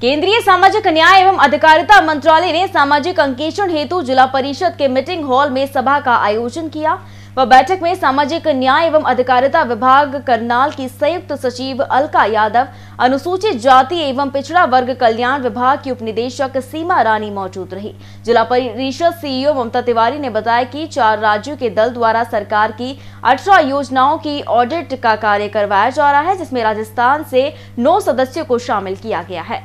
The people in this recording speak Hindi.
केंद्रीय सामाजिक न्याय एवं अधिकारिता मंत्रालय ने सामाजिक अंकेक्षण हेतु जिला परिषद के मीटिंग हॉल में सभा का आयोजन किया व बैठक में सामाजिक न्याय एवं अधिकारिता विभाग करनाल की संयुक्त सचिव अलका यादव अनुसूचित जाति एवं पिछड़ा वर्ग कल्याण विभाग की उपनिदेशक सीमा रानी मौजूद रही जिला परिषद सीईओ ममता तिवारी ने बताया कि चार राज्यों के दल द्वारा सरकार की अठारह योजनाओं की ऑडिट का कार्य करवाया जा रहा है जिसमें राजस्थान से नौ सदस्यों को शामिल किया गया है